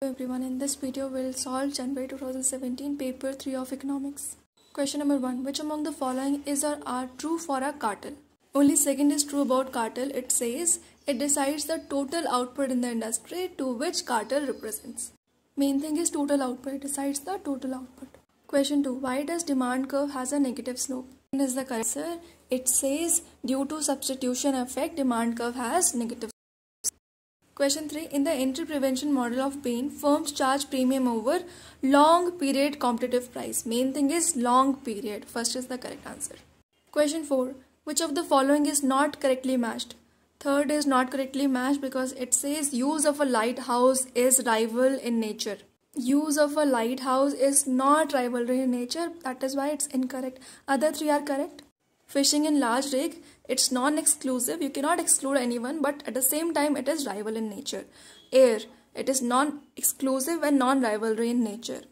Hello everyone, in this video we will solve January 2017 paper 3 of economics. Question number 1. Which among the following is or are true for a cartel? Only second is true about cartel. It says it decides the total output in the industry to which cartel represents. Main thing is total output. It decides the total output. Question 2. Why does demand curve has a negative slope? Is the correct answer. It says due to substitution effect demand curve has negative Question 3. In the entry prevention model of pain, firms charge premium over long period competitive price. Main thing is long period. First is the correct answer. Question 4. Which of the following is not correctly matched? Third is not correctly matched because it says use of a lighthouse is rival in nature. Use of a lighthouse is not rivalry in nature. That is why it's incorrect. Other three are correct. Fishing in large lake, it's non-exclusive. You cannot exclude anyone, but at the same time, it is rival in nature. Air, it is non-exclusive and non-rivalry in nature.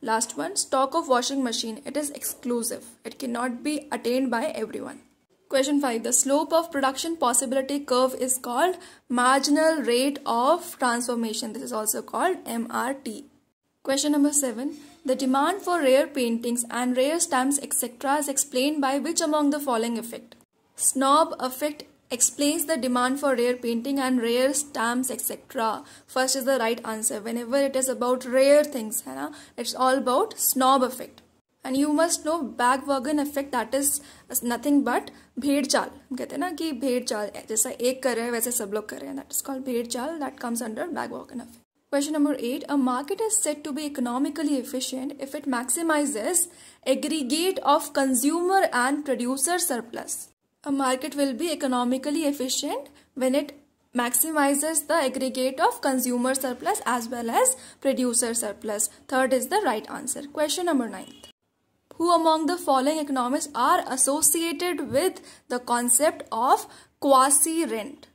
Last one, stock of washing machine. It is exclusive. It cannot be attained by everyone. Question 5. The slope of production possibility curve is called marginal rate of transformation. This is also called MRT. Question number 7. The demand for rare paintings and rare stamps etc. is explained by which among the following effect? Snob effect explains the demand for rare painting and rare stamps etc. First is the right answer. Whenever it is about rare things, it's all about snob effect. And you must know back effect. That is nothing but nothing but भेड़ चाल कहते हैं ना कि भेड़ चाल जैसा एक कर रहे हैं वैसे सब लोग कर रहे हैं that is called bhed Question number 8. A market is said to be economically efficient if it maximizes aggregate of consumer and producer surplus. A market will be economically efficient when it maximizes the aggregate of consumer surplus as well as producer surplus. Third is the right answer. Question number 9. Who among the following economists are associated with the concept of quasi-rent?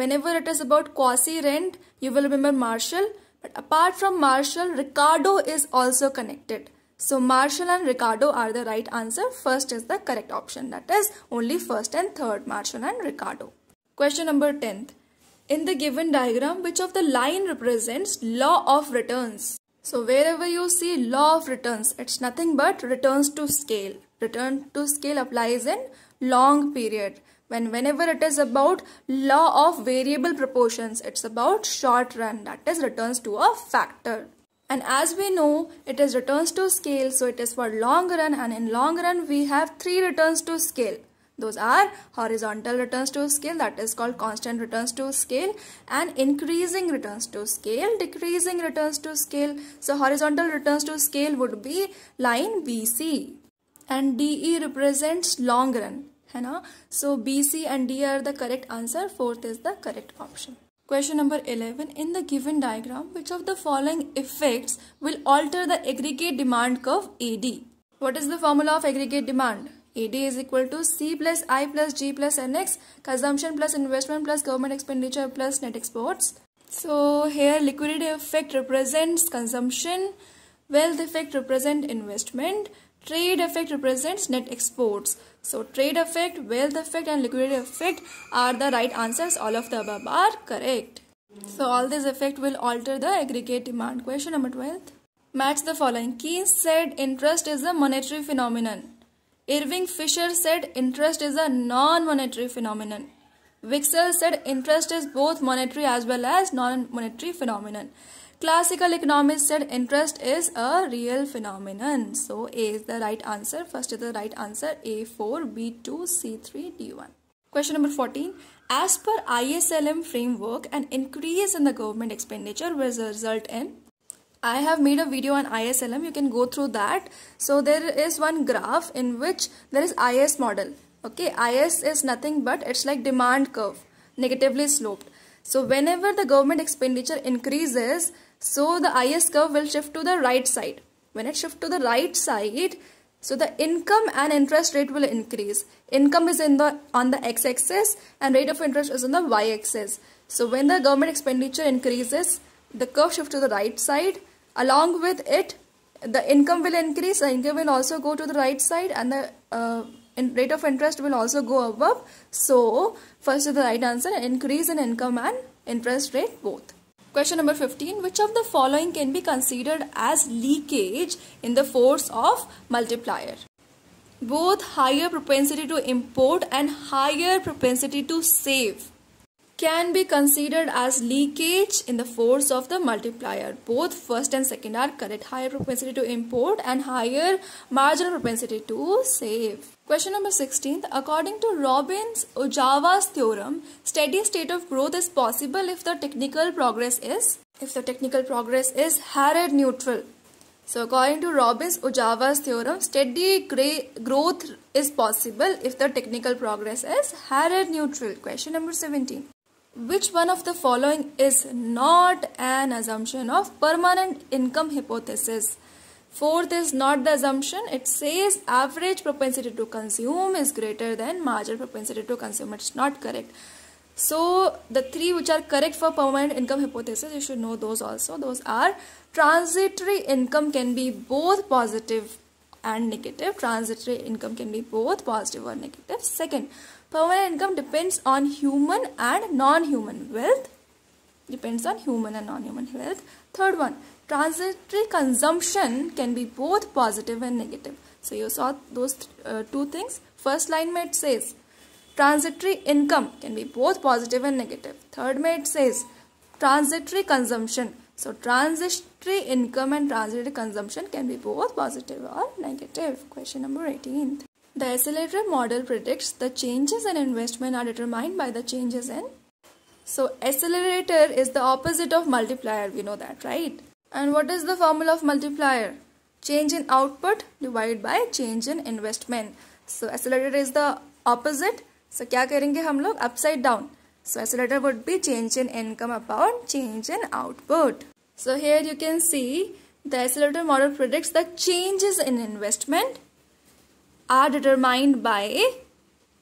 Whenever it is about quasi rent, you will remember Marshall. But apart from Marshall, Ricardo is also connected. So Marshall and Ricardo are the right answer. First is the correct option. That is only first and third, Marshall and Ricardo. Question number 10th. In the given diagram, which of the line represents law of returns? So wherever you see law of returns, it's nothing but returns to scale. Return to scale applies in long period when whenever it is about law of variable proportions it's about short run that is returns to a factor and as we know it is returns to scale so it is for long run and in long run we have three returns to scale those are horizontal returns to scale that is called constant returns to scale and increasing returns to scale decreasing returns to scale so horizontal returns to scale would be line bc and de represents long run so B, C and D are the correct answer. Fourth is the correct option. Question number 11. In the given diagram, which of the following effects will alter the aggregate demand curve AD? What is the formula of aggregate demand? AD is equal to C plus I plus G plus NX, consumption plus investment plus government expenditure plus net exports. So here liquidity effect represents consumption, wealth effect represents investment, trade effect represents net exports. So trade effect, wealth effect and liquidity effect are the right answers. All of the above are correct. So all these effect will alter the aggregate demand. Question number 12. Match the following. Keynes said interest is a monetary phenomenon. Irving Fisher said interest is a non-monetary phenomenon. Wixell said interest is both monetary as well as non-monetary phenomenon. Classical economists said interest is a real phenomenon. So A is the right answer. First is the right answer A4, B2, C3, D1. Question number 14. As per ISLM framework, an increase in the government expenditure will result in I have made a video on ISLM. You can go through that. So there is one graph in which there is IS model. Okay, IS is nothing but it's like demand curve, negatively sloped. So whenever the government expenditure increases, so the IS curve will shift to the right side. When it shifts to the right side, so the income and interest rate will increase. Income is in the on the x-axis and rate of interest is on the y-axis. So when the government expenditure increases, the curve shifts to the right side. Along with it, the income will increase. The income will also go to the right side and the uh, in rate of interest will also go above. So first is the right answer, increase in income and interest rate both. Question number 15. Which of the following can be considered as leakage in the force of multiplier? Both higher propensity to import and higher propensity to save can be considered as leakage in the force of the multiplier. Both first and second are correct. Higher propensity to import and higher marginal propensity to save. Question number 16. According to Robbins Ojawa's theorem, steady state of growth is possible if the technical progress is if the technical progress is Harrod neutral. So according to Robbins Ojawa's theorem, steady growth is possible if the technical progress is Harrod neutral. Question number 17. Which one of the following is not an assumption of permanent income hypothesis? Fourth is not the assumption. It says average propensity to consume is greater than marginal propensity to consume. It's not correct. So the three which are correct for permanent income hypothesis, you should know those also. Those are transitory income can be both positive and negative. Transitory income can be both positive or negative. Second, Permanent income depends on human and non-human wealth. Depends on human and non-human wealth. Third one, transitory consumption can be both positive and negative. So you saw those th uh, two things. First line mate says, transitory income can be both positive and negative. Third mate says, transitory consumption. So transitory income and transitory consumption can be both positive or negative. Question number 18. The accelerator model predicts the changes in investment are determined by the changes in. So accelerator is the opposite of multiplier, we know that, right? And what is the formula of multiplier? Change in output divided by change in investment. So accelerator is the opposite. So क्या करेंगे हम लोग upside down. So accelerator would be change in income upon change in output. So here you can see the accelerator model predicts the changes in investment are determined by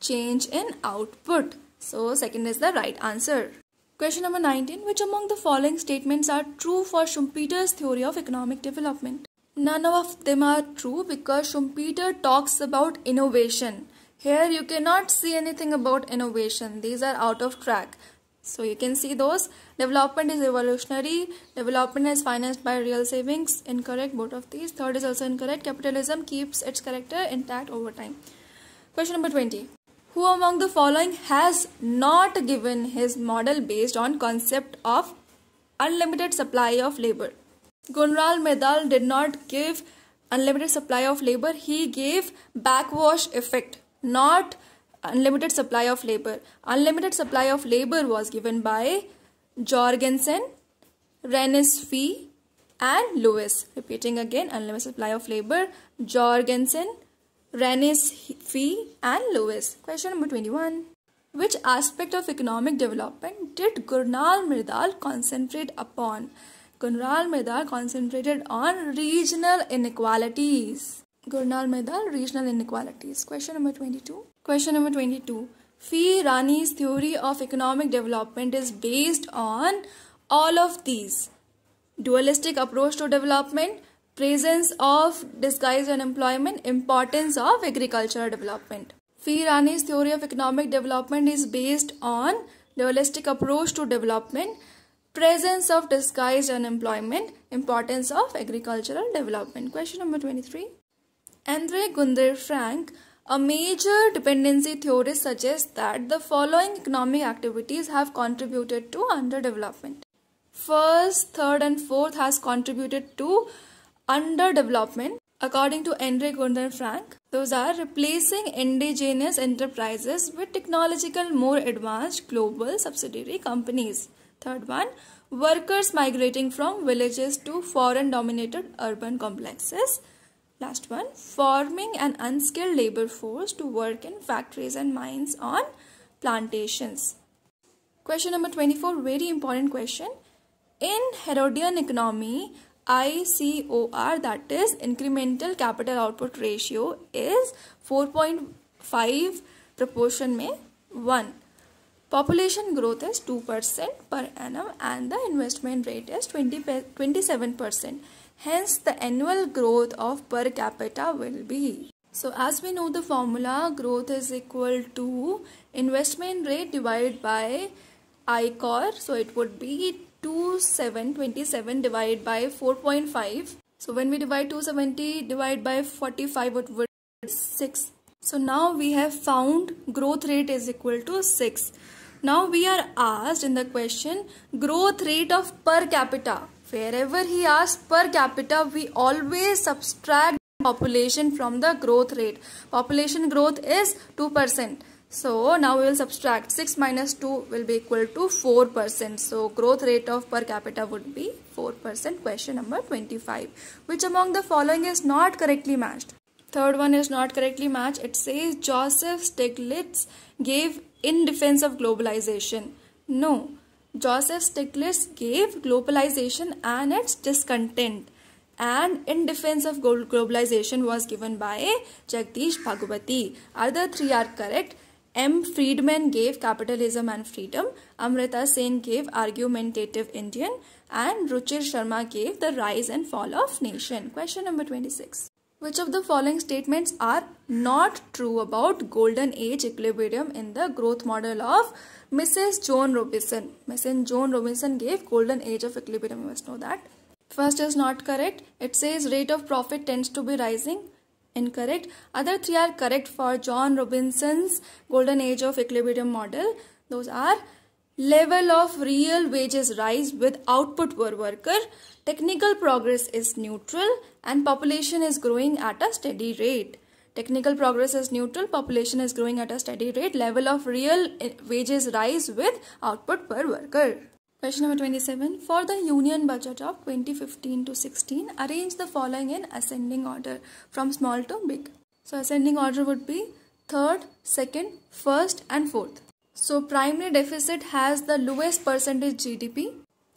change in output. So second is the right answer. Question number 19. Which among the following statements are true for Schumpeter's theory of economic development? None of them are true because Schumpeter talks about innovation. Here you cannot see anything about innovation. These are out of track. So you can see those Development is evolutionary. Development is financed by real savings. Incorrect, both of these. Third is also incorrect. Capitalism keeps its character intact over time. Question number 20. Who among the following has not given his model based on concept of unlimited supply of labor? Gunral Medal did not give unlimited supply of labor. He gave backwash effect, not unlimited supply of labor. Unlimited supply of labor was given by Jorgensen, Fee, and Lewis. Repeating again, unlimited supply of labor, Jorgensen, Fee, and Lewis. Question number 21. Which aspect of economic development did Gurnal Mirdal concentrate upon? Gurnal Mirdal concentrated on regional inequalities. Gurnal Mirdal, regional inequalities. Question number 22. Question number 22. Fee Rani's theory of economic development is based on all of these dualistic approach to development, presence of disguised unemployment, importance of agricultural development. Fee Rani's theory of economic development is based on dualistic approach to development, presence of disguised unemployment, importance of agricultural development. Question number 23. Andre Gunder Frank a major dependency theorist suggests that the following economic activities have contributed to underdevelopment. First, third, and fourth has contributed to underdevelopment. According to Andre Gunder Frank, those are replacing indigenous enterprises with technological more advanced global subsidiary companies. Third one, workers migrating from villages to foreign dominated urban complexes. Last one, forming an unskilled labor force to work in factories and mines on plantations. Question number 24, very important question. In Herodian economy, ICOR that is incremental capital output ratio is 4.5 proportion may 1. Population growth is 2% per annum and the investment rate is 20, 27%. Hence, the annual growth of per capita will be. So as we know the formula, growth is equal to investment rate divided by ICOR. So it would be 2727 divided by 4.5. So when we divide 270 divided by 45, it would be 6. So now we have found growth rate is equal to 6. Now we are asked in the question growth rate of per capita. Wherever he asks per capita, we always subtract population from the growth rate. Population growth is 2%. So now we will subtract 6 minus 2 will be equal to 4%. So growth rate of per capita would be 4%. Question number 25. Which among the following is not correctly matched? Third one is not correctly matched. It says Joseph Stiglitz gave in defense of globalization. No, Joseph Stiglitz gave globalization and its discontent and in defense of globalization was given by Jagdish Bhagwati. Other three are correct. M. Friedman gave Capitalism and Freedom, Amrita Sen gave Argumentative Indian, and Ruchir Sharma gave The Rise and Fall of Nation. Question number 26. Which of the following statements are not true about golden age equilibrium in the growth model of Mrs. Joan Robinson? Mrs. Joan Robinson gave golden age of equilibrium, you must know that. First is not correct. It says rate of profit tends to be rising. Incorrect. Other three are correct for John Robinson's golden age of equilibrium model. Those are level of real wages rise with output per worker, technical progress is neutral and population is growing at a steady rate. Technical progress is neutral, population is growing at a steady rate, level of real eh, wages rise with output per worker. Question number 27. For the Union Budget of 2015 to 16, arrange the following in ascending order from small to big. So ascending order would be third, second, first and fourth. So primary deficit has the lowest percentage GDP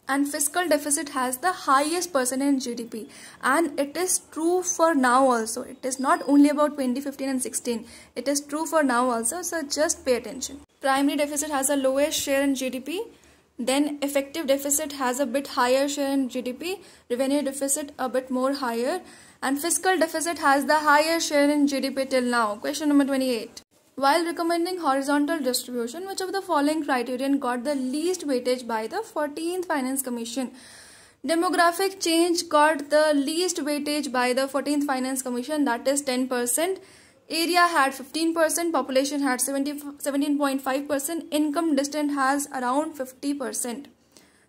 and fiscal deficit has the highest percentage GDP and it is true for now also. It is not only about 2015 and 16. It is true for now also so just pay attention. Primary deficit has the lowest share in GDP then effective deficit has a bit higher share in GDP, revenue deficit a bit more higher and fiscal deficit has the higher share in GDP till now. Question number 28 while recommending horizontal distribution, which of the following criterion got the least weightage by the 14th Finance Commission? Demographic change got the least weightage by the 14th Finance Commission, that is 10%. Area had 15%, population had 17.5%, income distance has around 50%.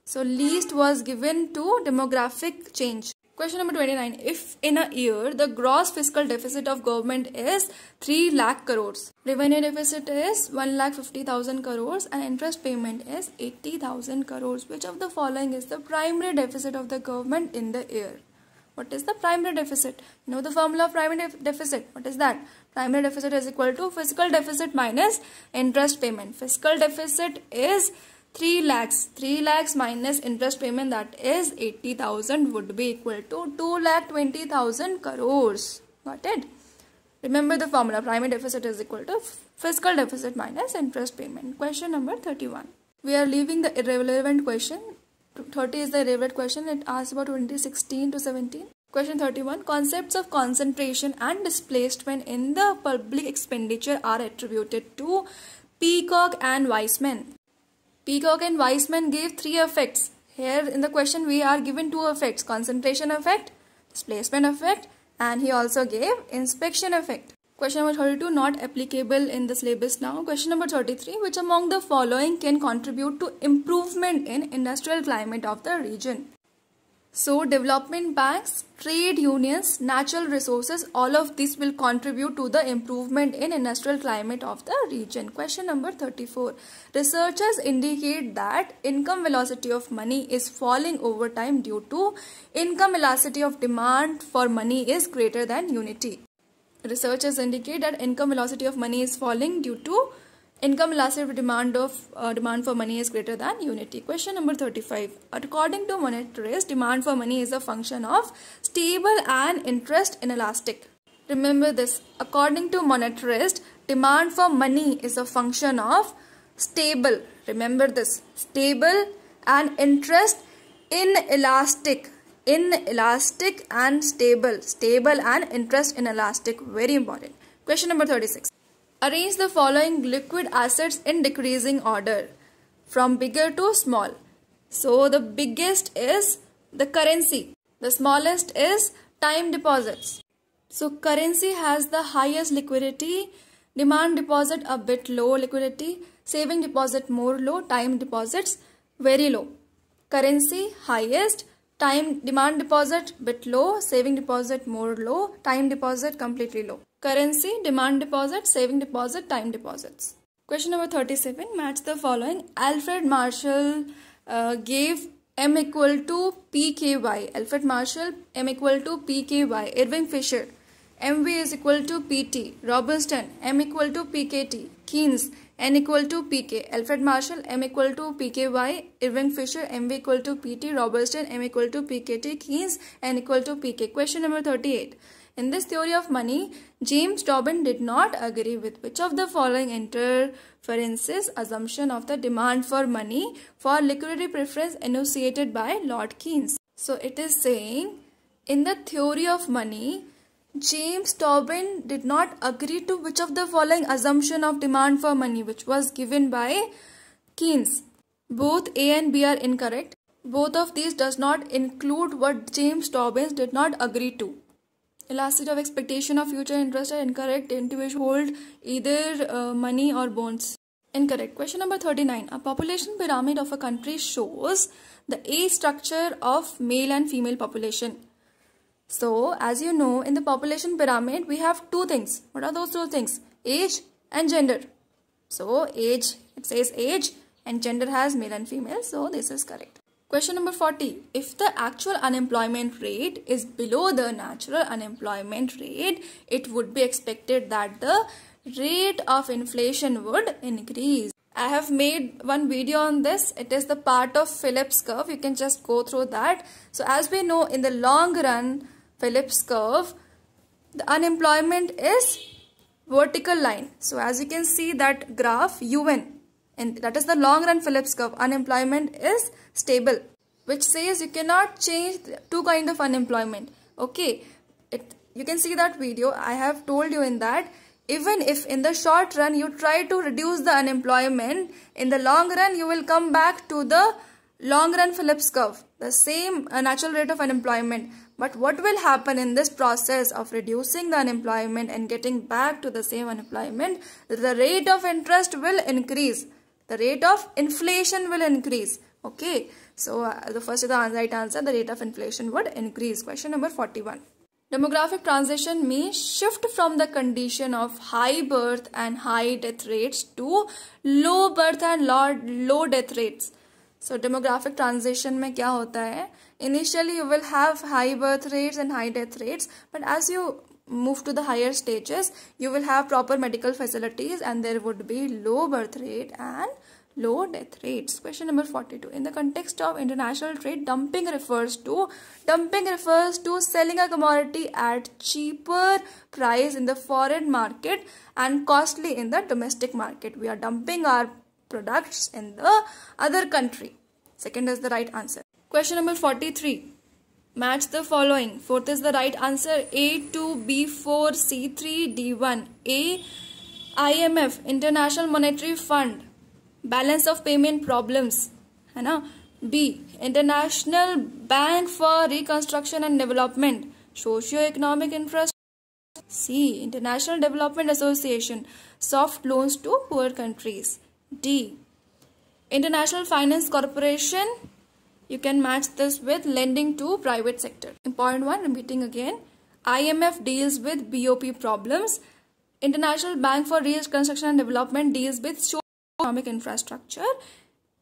So, least was given to demographic change. Question number 29. If in a year the gross fiscal deficit of government is 3 lakh crores, revenue deficit is 1 lakh 50,000 crores and interest payment is 80,000 crores. Which of the following is the primary deficit of the government in the year? What is the primary deficit? You know the formula of primary def deficit. What is that? Primary deficit is equal to fiscal deficit minus interest payment. Fiscal deficit is 3 lakhs 3 lakhs minus interest payment that is 80000 would be equal to 2 lakh 20000 crores got it remember the formula primary deficit is equal to fiscal deficit minus interest payment question number 31 we are leaving the irrelevant question 30 is the irrelevant question it asks about 2016 to 17 Question 31. Concepts of concentration and displacement in the public expenditure are attributed to Peacock and Weismann. Peacock and Weissman gave three effects. Here in the question we are given two effects, concentration effect, displacement effect and he also gave inspection effect. Question number 32 not applicable in the syllabus now. Question number 33 which among the following can contribute to improvement in industrial climate of the region. So development banks, trade unions, natural resources, all of this will contribute to the improvement in industrial climate of the region. Question number 34. Researchers indicate that income velocity of money is falling over time due to income velocity of demand for money is greater than unity. Researchers indicate that income velocity of money is falling due to income elastic demand of uh, demand for money is greater than unity question number 35 according to monetarists demand for money is a function of stable and interest inelastic remember this according to monetarists demand for money is a function of stable remember this stable and interest inelastic inelastic and stable stable and interest inelastic very important question number 36 Arrange the following liquid assets in decreasing order from bigger to small. So the biggest is the currency. The smallest is time deposits. So currency has the highest liquidity, demand deposit a bit low liquidity, saving deposit more low, time deposits very low. Currency highest, time demand deposit bit low, saving deposit more low, time deposit completely low currency, demand deposit, saving deposit, time deposits. Question number 37 match the following. Alfred Marshall uh, gave m equal to pky. Alfred Marshall m equal to pky. Irving Fisher mv is equal to pt. Robinson m equal to pkt. Keynes n equal to pk. Alfred Marshall m equal to pky. Irving Fisher mv equal to pt. Robinson m equal to pkt. Keynes n equal to pk. Question number 38. In this theory of money, James Dobbin did not agree with which of the following interferences assumption of the demand for money for liquidity preference enunciated by Lord Keynes. So it is saying, in the theory of money, James Tobin did not agree to which of the following assumption of demand for money which was given by Keynes. Both A and B are incorrect. Both of these does not include what James Tobin did not agree to elasticity of expectation of future interest are incorrect. Individuals hold either uh, money or bonds. Incorrect. Question number 39. A population pyramid of a country shows the age structure of male and female population. So, as you know, in the population pyramid, we have two things. What are those two things? Age and gender. So, age, it says age and gender has male and female. So, this is correct. Question number 40. If the actual unemployment rate is below the natural unemployment rate, it would be expected that the rate of inflation would increase. I have made one video on this. It is the part of Phillips curve. You can just go through that. So as we know in the long run Phillips curve, the unemployment is vertical line. So as you can see that graph UN and that is the long run Phillips curve. Unemployment is stable which says you cannot change two kind of unemployment okay it, you can see that video i have told you in that even if in the short run you try to reduce the unemployment in the long run you will come back to the long run phillips curve the same uh, natural rate of unemployment but what will happen in this process of reducing the unemployment and getting back to the same unemployment the rate of interest will increase the rate of inflation will increase okay so uh, the first is the right answer. The rate of inflation would increase. Question number 41. Demographic transition may shift from the condition of high birth and high death rates to low birth and low, low death rates. So demographic transition में क्या होता है initially you will have high birth rates and high death rates but as move to the higher stages you will have proper medical facilities and there would be low birth rate and low death rates. Question number 42. In the context of international trade, dumping refers to dumping refers to selling a commodity at cheaper price in the foreign market and costly in the domestic market. We are dumping our products in the other country. Second is the right answer. Question number 43. Match the following. Fourth is the right answer. A2, B4, C3, D1. A, IMF, International Monetary Fund Balance of payment problems, है ना B. International Bank for Reconstruction and Development, socio economic C. International Development Association soft loans to poor countries. D. International Finance Corporation you can match this with lending to private sector. Important one repeating again. IMF deals with BOP problems. International Bank for Reconstruction and Development deals with economic infrastructure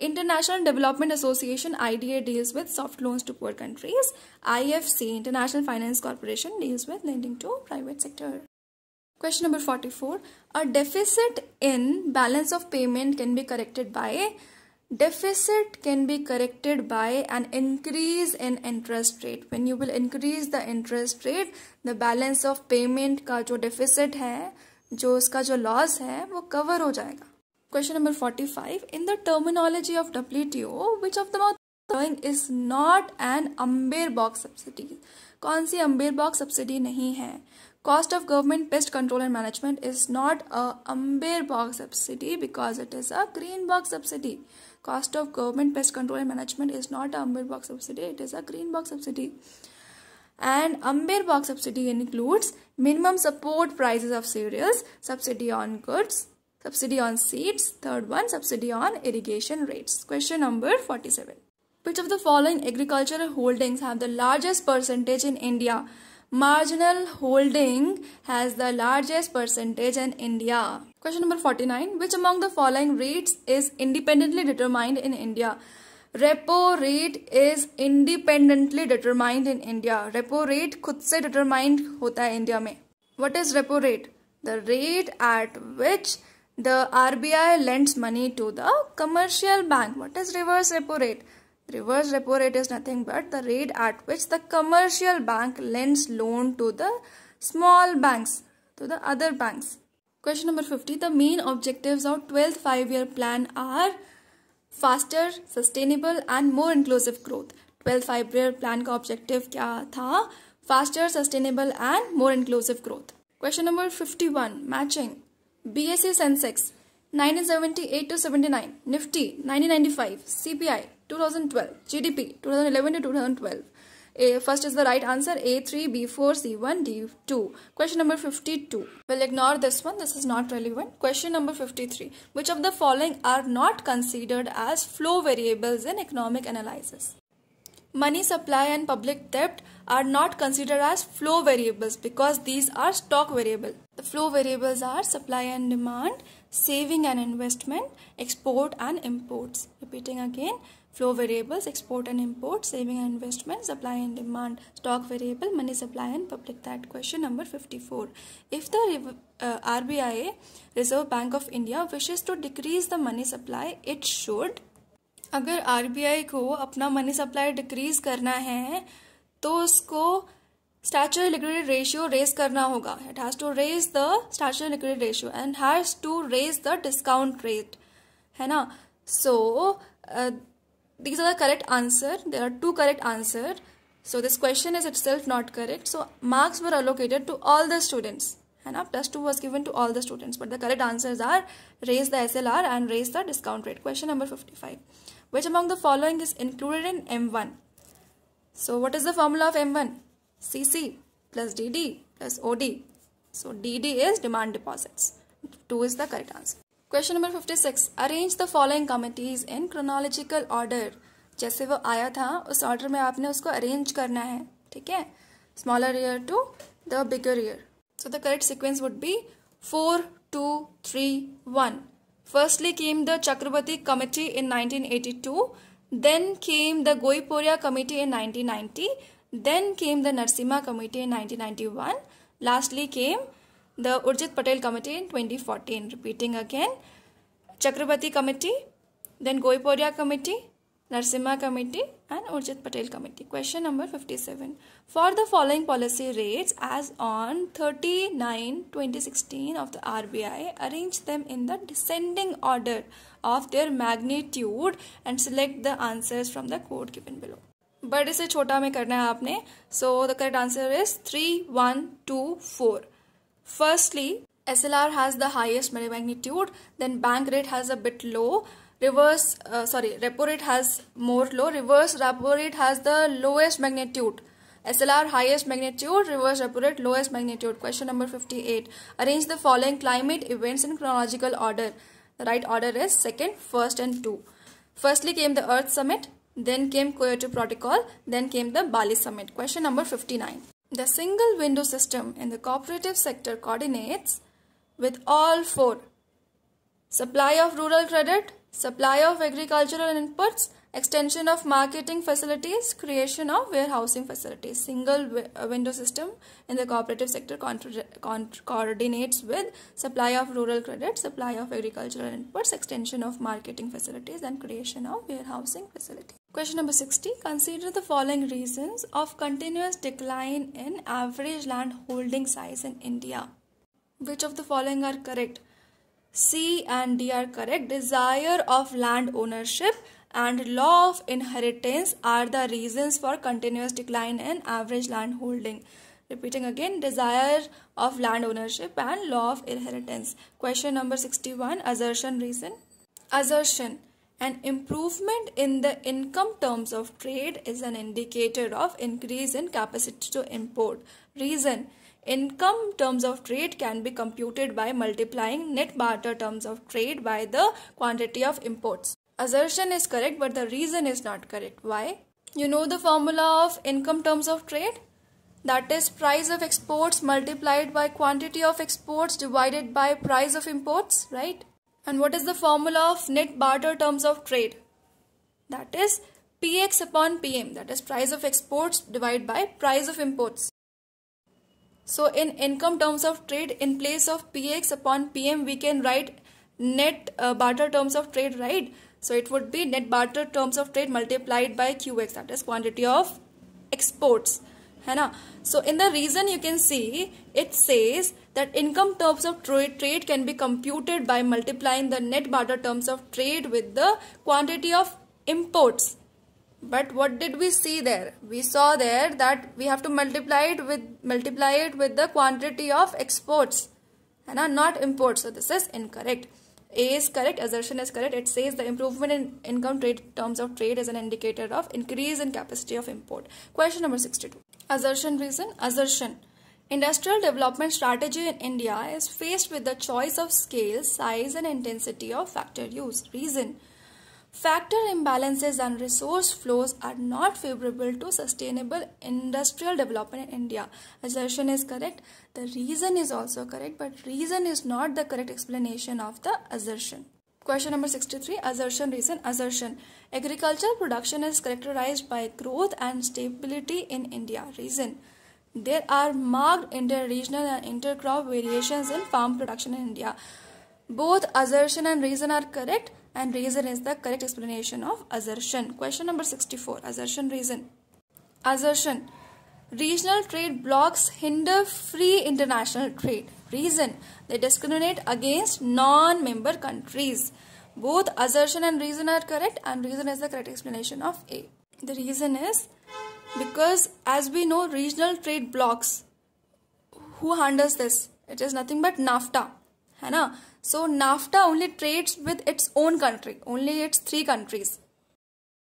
International Development Association I D A deals with soft loans to poor countries I F C International Finance Corporation deals with lending to private sector question number forty four a deficit in balance of payment can be corrected by deficit can be corrected by an increase in interest rate when you will increase the interest rate the balance of payment का जो deficit है जो उसका जो loss है वो cover हो जाएगा Question number 45. In the terminology of WTO, which of the following is not an Amber box subsidy? कौन सी अम्बेर बॉक्स सब्सिडी नहीं है cost of government pest control and management is not a umber box subsidy because it is a green box subsidy cost of government pest control and management is not a umber box subsidy it is a green box subsidy and umber box subsidy includes minimum support prices of cereals subsidy on goods subsidy on seeds, third one subsidy on irrigation rates. Question number 47. Which of the following agricultural holdings have the largest percentage in India? Marginal holding has the largest percentage in India. Question number 49. Which among the following rates is independently determined in India? Repo rate is independently determined in India. Repo rate खुद से determined होता है India में. What is repo rate? The rate at which the RBI lends money to the commercial bank. What is reverse repo rate? Reverse repo rate is nothing but the rate at which the commercial bank lends loan to the small banks, to the other banks. Question number 50. The main objectives of 12th five-year plan are faster, sustainable and more inclusive growth. 12th five-year plan का objective क्या था? Faster, sustainable and more inclusive growth. Question number 51. Matching. BSE Sensex 1978 to 79, Nifty 1995, CPI 2012, GDP 2011 to 2012. A, first is the right answer A3, B4, C1, D2. Question number 52. We'll ignore this one. This is not relevant. Question number 53. Which of the following are not considered as flow variables in economic analysis? Money supply and public debt are not considered as flow variables because these are stock variable. The flow variables are supply and demand, saving and investment, export and imports. Repeating again, flow variables, export and import, saving and investment, supply and demand, stock variable, money supply and public. That question number 54. If the uh, RBI, Reserve Bank of India, wishes to decrease the money supply, it should. अगर RBI को अपना money supply decrease करना है तो उसको statutory liquidity ratio raise करना होगा it has to raise the statutory liquidity ratio and has to raise the discount rate है ना so uh, these are the correct answer there are two correct answer so this question is itself not correct so marks were allocated to all the students है ना plus 2 was given to all the students but the correct answers are raise the SLR and raise the discount rate question number 55 which among the following is included in M1 so what is the formula of M1 CC plus DD plus OD. So DD is demand deposits. 2 is the correct answer. Question number 56. Arrange the following committees in chronological order. जैसे वो आया था उस order में आपने उसको arrange करना है ठीक है smaller year to the bigger year so the correct sequence would be four two three one Firstly came the Chakrabarti Committee in 1982, then came the Goipuria Committee in 1990, Then came the Narsima Committee in 1991. Lastly came the Urjit Patel Committee in 2014. Repeating again, Chakrabarti Committee, then Goipodia Committee, Narsima Committee and Urjit Patel Committee. Question number 57. For the following policy rates as on 39-2016 of the RBI, arrange them in the descending order of their magnitude and select the answers from the code given below. बड़े से छोटा में करना है आपने so the correct answer is three one two four firstly S L R has the highest money magnitude then bank rate has a bit low reverse sorry repo rate has more low reverse repo rate has the lowest magnitude S L R highest magnitude reverse repo rate lowest magnitude question number fifty eight arrange the following climate events in chronological order right order is second first and two firstly came the Earth Summit then came Kyoto Protocol, then came the Bali Summit. Question number 59. The single window system in the cooperative sector coordinates with all four supply of rural credit, supply of agricultural inputs, extension of marketing facilities, creation of warehousing facilities. Single uh, window system in the cooperative sector coordinates with supply of rural credit, supply of agricultural inputs, extension of marketing facilities and creation of warehousing facilities. Question number 60. Consider the following reasons of continuous decline in average land holding size in India. Which of the following are correct? C and D are correct. Desire of land ownership and law of inheritance are the reasons for continuous decline in average land holding. Repeating again, desire of land ownership and law of inheritance. Question number 61. Assertion reason. Assertion an improvement in the income terms of trade is an indicator of increase in capacity to import. Reason Income terms of trade can be computed by multiplying net barter terms of trade by the quantity of imports. Assertion is correct, but the reason is not correct. Why? You know the formula of income terms of trade? That is price of exports multiplied by quantity of exports divided by price of imports, right? And what is the formula of net barter terms of trade? That is PX upon PM, that is price of exports divided by price of imports. So in income terms of trade, in place of PX upon PM, we can write net uh, barter terms of trade, right? So it would be net barter terms of trade multiplied by QX, that is quantity of exports. So in the reason you can see it says that income terms of trade can be computed by multiplying the net barter terms of trade with the quantity of imports. But what did we see there? We saw there that we have to multiply it with multiply it with the quantity of exports and not imports. So this is incorrect. A is correct, assertion is correct. It says the improvement in income trade terms of trade is an indicator of increase in capacity of import. Question number 62. Assertion reason, assertion. Industrial development strategy in India is faced with the choice of scale, size and intensity of factor use. Reason. Factor imbalances and resource flows are not favorable to sustainable industrial development in India. Assertion is correct. The reason is also correct, but reason is not the correct explanation of the assertion. Question number 63 Assertion Reason Assertion Agricultural production is characterized by growth and stability in India. Reason There are marked inter-regional and inter-crop variations in farm production in India. Both assertion and reason are correct and reason is the correct explanation of assertion. Question number 64 Assertion Reason. Assertion Regional trade blocks hinder free international trade. Reason They discriminate against non member countries. Both assertion and reason are correct, and reason is the correct explanation of A. The reason is because, as we know, regional trade blocks who handles this? It is nothing but NAFTA. है ना so NAFTA only trades with its own country, only its three countries.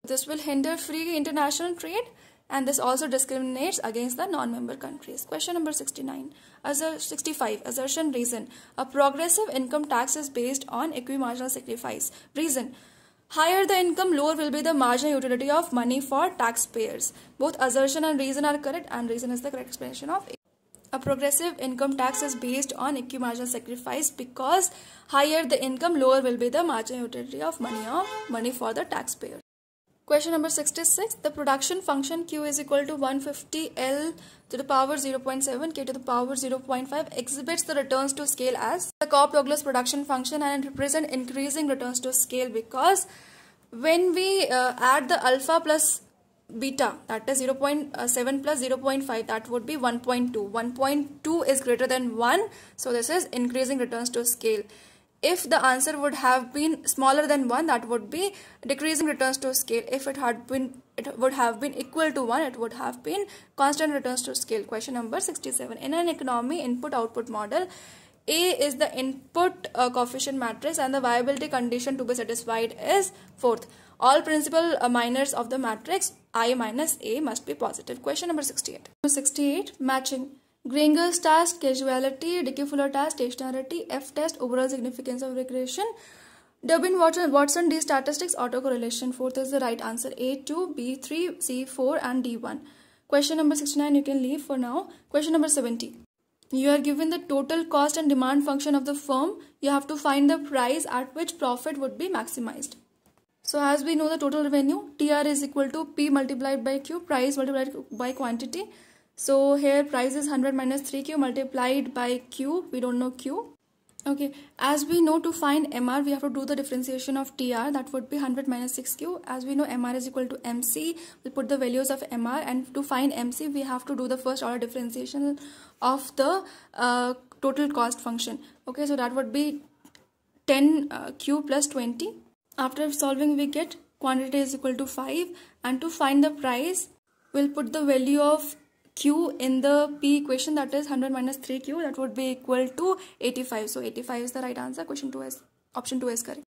This will hinder free international trade and this also discriminates against the non-member countries. Question number 69. a 65. Assertion reason. A progressive income tax is based on equimarginal sacrifice. Reason. Higher the income, lower will be the marginal utility of money for taxpayers. Both assertion and reason are correct and reason is the correct explanation of a progressive income tax is based on equi-marginal sacrifice because higher the income, lower will be the marginal utility of money of money for the taxpayer. Question number 66. The production function Q is equal to 150 L to the power 0.7 K to the power 0.5 exhibits the returns to scale as the Cobb-Douglas production function and represent increasing returns to scale because when we uh, add the alpha plus beta that is uh, 0.7 plus 0.5 that would be 1.2 1.2 is greater than 1 so this is increasing returns to scale if the answer would have been smaller than 1 that would be decreasing returns to scale if it had been it would have been equal to 1 it would have been constant returns to scale question number 67 in an economy input output model a is the input uh, coefficient matrix and the viability condition to be satisfied is fourth all principal uh, minors of the matrix i minus a must be positive. Question number 68. Number 68. Matching. Gringer's test, casuality, Dickey Fuller test, stationarity, F test, overall significance of regression. Durbin Watson, Watson D statistics, autocorrelation. Fourth is the right answer. A2, B3, C4 and D1. Question number 69 you can leave for now. Question number 70. You are given the total cost and demand function of the firm. You have to find the price at which profit would be maximized. So as we know the total revenue TR is equal to P multiplied by Q price multiplied by quantity. So here price is 100 minus 3Q multiplied by Q. We don't know Q. Okay, as we know to find MR, we have to do the differentiation of TR. That would be 100 minus 6Q. As we know MR is equal to MC, we put the values of MR and to find MC, we have to do the first order differentiation of the uh, total cost function. Okay, so that would be 10Q uh, plus 20 after solving we get quantity is equal to 5 and to find the price we'll put the value of q in the p equation that is 100 minus 3q that would be equal to 85 so 85 is the right answer question 2 is option 2 is correct